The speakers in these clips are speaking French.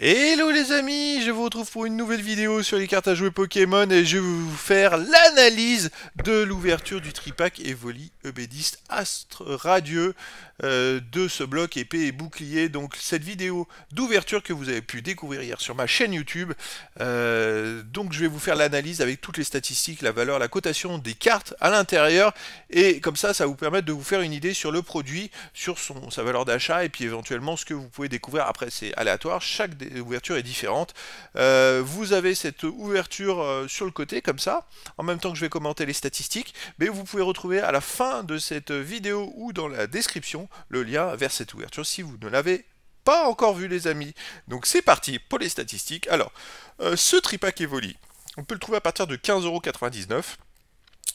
Hello les amis, je vous retrouve pour une nouvelle vidéo sur les cartes à jouer Pokémon et je vais vous faire l'analyse de l'ouverture du tripack Evoli EB10 Astre Radieux euh, de ce bloc épée et bouclier. Donc cette vidéo d'ouverture que vous avez pu découvrir hier sur ma chaîne YouTube. Euh, donc je vais vous faire l'analyse avec toutes les statistiques, la valeur, la cotation des cartes à l'intérieur et comme ça, ça vous permettre de vous faire une idée sur le produit, sur son, sa valeur d'achat et puis éventuellement ce que vous pouvez découvrir. Après c'est aléatoire, chaque ouverture est différente. Euh, vous avez cette ouverture euh, sur le côté, comme ça, en même temps que je vais commenter les statistiques, mais vous pouvez retrouver à la fin de cette vidéo ou dans la description le lien vers cette ouverture si vous ne l'avez pas encore vu les amis. Donc c'est parti pour les statistiques. Alors, euh, ce tripack évolue on peut le trouver à partir de 15,99€.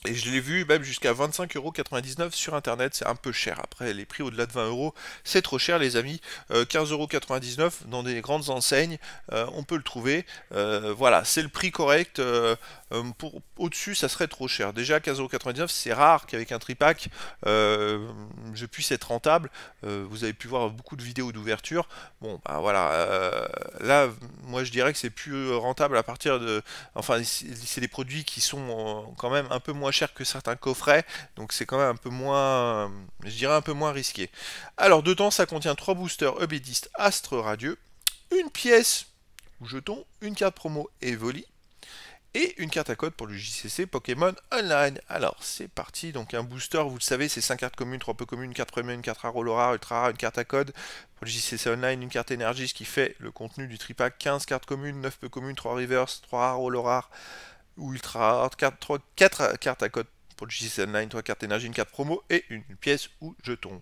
Et je l'ai vu même jusqu'à 25,99€ sur internet, c'est un peu cher. Après, les prix au-delà de 20 20€, c'est trop cher les amis. Euh, 15,99€ dans des grandes enseignes, euh, on peut le trouver. Euh, voilà, c'est le prix correct. Euh, pour Au-dessus, ça serait trop cher. Déjà, 15,99€, c'est rare qu'avec un tripack, je puisse être rentable. vous avez pu voir beaucoup de vidéos d'ouverture. Bon, bah voilà. là, moi, je dirais que c'est plus rentable à partir de... Enfin, c'est des produits qui sont quand même un peu moins cher que certains coffrets, donc c'est quand même un peu moins, je dirais un peu moins risqué. Alors dedans, ça contient trois boosters obédistes Astre Radieux, une pièce ou jeton, une carte promo Evoli, et une carte à code pour le JCC Pokémon Online. Alors c'est parti, donc un booster, vous le savez, c'est 5 cartes communes, 3 peu communes, 4 carte premium, une carte rare, ultra une carte à code pour le JCC Online, une carte énergie, ce qui fait le contenu du tripack, 15 cartes communes, 9 peu communes, 3 reverse, 3 rares, rares ultra hard, 4, 4 cartes à code pour GC Online, 3 cartes énergie, une carte promo et une pièce ou jeton.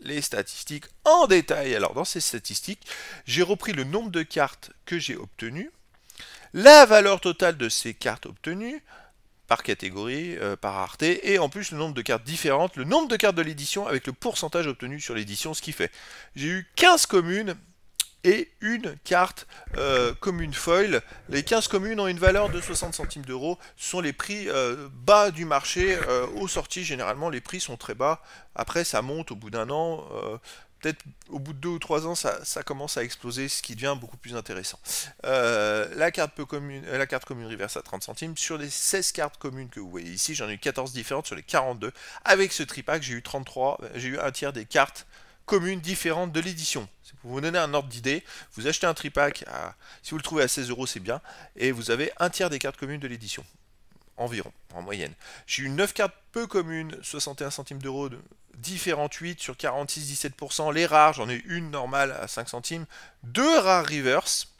Les statistiques en détail. Alors dans ces statistiques, j'ai repris le nombre de cartes que j'ai obtenues, la valeur totale de ces cartes obtenues, par catégorie, euh, par rareté et en plus le nombre de cartes différentes, le nombre de cartes de l'édition avec le pourcentage obtenu sur l'édition, ce qui fait. J'ai eu 15 communes et une carte euh, commune foil. Les 15 communes ont une valeur de 60 centimes d'euros, ce sont les prix euh, bas du marché euh, aux sorties. Généralement, les prix sont très bas. Après, ça monte au bout d'un an. Peut-être au bout de deux ou trois ans, ça, commence à exploser, ce qui devient beaucoup plus intéressant. la, carte peu commune, la carte commune reverse à 30 centimes. Sur les 16 cartes communes que vous voyez ici, j'en ai eu 14 différentes sur les 42. Avec ce tripack, j'ai eu 33, j'ai eu un tiers des cartes communes différentes de l'édition. Vous vous donnez un ordre d'idée, vous achetez un tripack, à, si vous le trouvez à 16 euros, c'est bien, et vous avez un tiers des cartes communes de l'édition. Environ, en moyenne. J'ai eu 9 cartes peu communes, 61 centimes d'euros, de, différentes 8 sur 46, 17%. Les rares, j'en ai une normale à 5 centimes, deux rares reverse,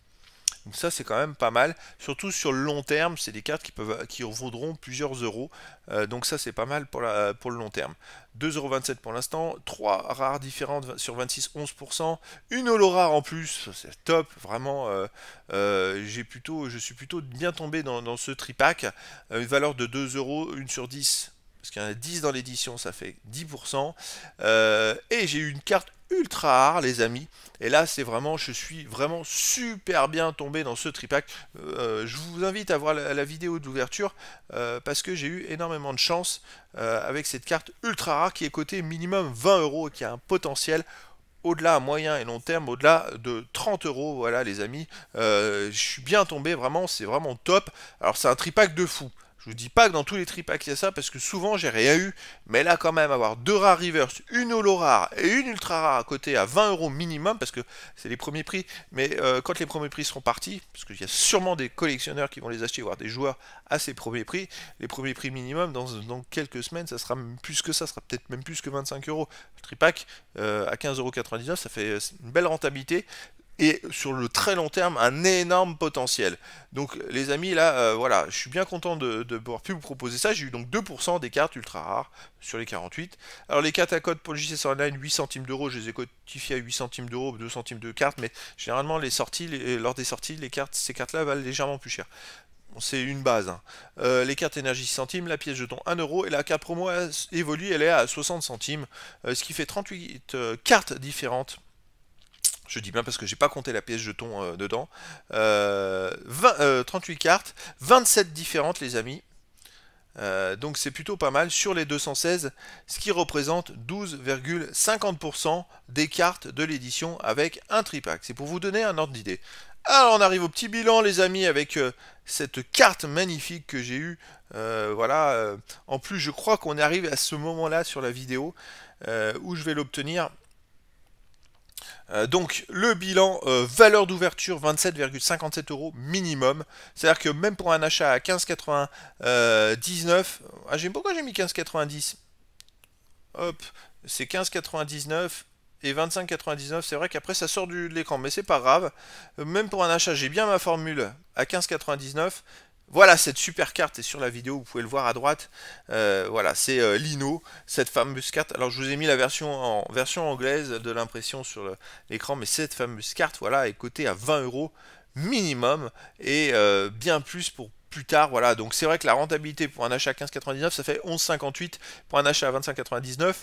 donc ça c'est quand même pas mal. Surtout sur le long terme, c'est des cartes qui peuvent qui vaudront plusieurs euros. Euh, donc ça c'est pas mal pour, la, pour le long terme. 2,27€ pour l'instant, 3 rares différentes sur 26, 11%, une holo rare en plus, c'est top, vraiment euh, euh, j'ai plutôt je suis plutôt bien tombé dans, ce tripack. Une valeur de 2 euros une sur 10 parce qu'il y en a 10 dans l'édition, ça fait 10%. et j'ai eu une carte ultra rare les amis. Et là c'est vraiment, je suis vraiment super bien tombé dans ce tripack. Euh, je vous invite à voir la, vidéo d'ouverture l'ouverture euh, parce que j'ai eu énormément de chance euh, avec cette carte ultra rare qui est cotée minimum 20 euros et qui a un potentiel au-delà moyen et long terme, au-delà de 30 euros, voilà les amis, je suis bien tombé, vraiment, c'est vraiment top, alors c'est un tripack de fou, je vous dis pas que dans tous les tripacks il y a ça, parce que souvent j'ai rien eu. Mais là, quand même, avoir deux rares reverse, une holo rare et une ultra rare à côté à 20 euros minimum, parce que c'est les premiers prix. Mais euh, quand les premiers prix seront partis, parce qu'il y a sûrement des collectionneurs qui vont les acheter, voire des joueurs à ces premiers prix, les premiers prix minimum, dans, quelques semaines, ça sera plus que ça, ça sera peut-être même plus que 25 euros. Le tripack euh, à 15,99 euros, ça fait euh, une belle rentabilité et sur le très long terme un énorme potentiel. Donc les amis, là, euh, voilà, je suis bien content de, pouvoir plus vous proposer ça. J'ai eu donc 2% des cartes ultra rares sur les 48. Alors les cartes à code pour le JCS une 8 centimes d'euros, je les ai codifiées à 8 centimes d'euros, 2 centimes de cartes mais généralement les sorties, euh, lors des sorties, les cartes, ces cartes-là valent légèrement plus cher c'est une base. Hein. Euh, les cartes énergie 6 centimes, la pièce jeton 1 euro et la carte promo évolue, elle est à 60 centimes, ce qui fait 38 cartes différentes je dis bien parce que j'ai pas compté la pièce jeton euh, dedans. 38 euh, euh, cartes, 27 différentes les amis. donc c'est plutôt pas mal sur les 216, ce qui représente 12,50% des cartes de l'édition avec un tripack. C'est pour vous donner un ordre d'idée. Alors on arrive au petit bilan les amis avec cette carte magnifique que j'ai eue. voilà, en plus je crois qu'on arrive à ce moment là sur la vidéo où je vais l'obtenir euh, donc le bilan euh, valeur d'ouverture 27,57 euros minimum. C'est-à-dire que même pour un achat à 15,99, euh, ah, pourquoi j'ai mis 15,90 Hop, c'est 15,99 et 25,99. C'est vrai qu'après ça sort du, de l'écran, mais c'est pas grave. Euh, même pour un achat, j'ai bien ma formule à 15,99. Voilà, cette super carte est sur la vidéo, vous pouvez le voir à droite. Euh, voilà, c'est euh, Lino, cette fameuse carte. Alors je vous ai mis la version en version anglaise de l'impression sur l'écran, mais cette fameuse carte, voilà, est cotée à 20 euros minimum et euh, bien plus pour plus tard, voilà. Donc c'est vrai que la rentabilité pour un achat à 15,99, ça fait 11,58 pour un achat à 25,99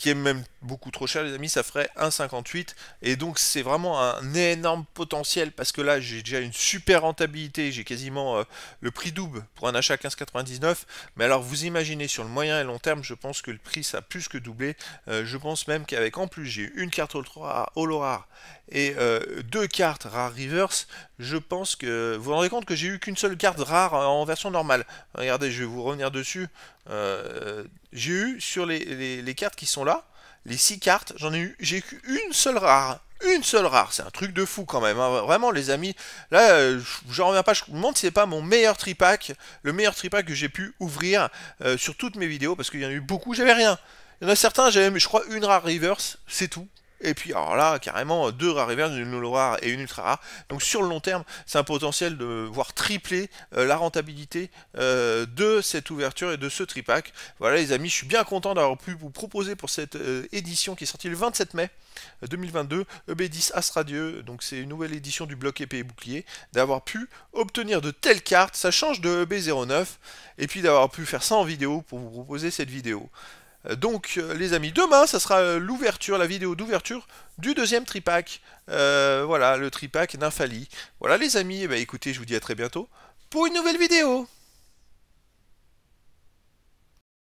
qui est même beaucoup trop cher, les amis, ça ferait 1,58. Et donc, c'est vraiment un énorme potentiel parce que là, j'ai déjà une super rentabilité. J'ai quasiment euh, le prix double pour un achat 15,99. Mais alors, vous imaginez sur le moyen et long terme, je pense que le prix, ça a plus que doublé. Euh, je pense même qu'avec en plus, j'ai une carte Holo Rare et euh, deux cartes Rare Reverse. Je pense que vous vous rendez compte que j'ai eu qu'une seule carte rare en version normale. Regardez, je vais vous revenir dessus. Euh, j'ai eu sur les, cartes qui sont là, les 6 cartes, j'en ai eu, j'ai eu une seule rare. Une seule rare, c'est un truc de fou quand même. Hein, vraiment, les amis, là, euh, je reviens pas. Je vous demande si c'est pas mon meilleur tripack, le meilleur tripack que j'ai pu ouvrir euh, sur toutes mes vidéos parce qu'il y en a eu beaucoup, j'avais rien. Il y en a certains, j'avais, je crois, une rare reverse, c'est tout. Et puis alors là, carrément, deux rares verts, une low rare et une ultra rare. Donc sur le long terme, c'est un potentiel de voir tripler euh, la rentabilité euh, de cette ouverture et de ce tripack. Voilà les amis, je suis bien content d'avoir pu vous proposer pour cette euh, édition qui est sortie le 27 mai 2022, EB10 Astradieu, donc c'est une nouvelle édition du bloc épée bouclier, d'avoir pu obtenir de telles cartes, ça change de EB09, et puis d'avoir pu faire ça en vidéo pour vous proposer cette vidéo. Donc euh, les amis, demain ça sera euh, l'ouverture, la vidéo d'ouverture du deuxième tripack. Euh, voilà, le tripack Nymphalie. Voilà les amis, eh ben, écoutez, je vous dis à très bientôt pour une nouvelle vidéo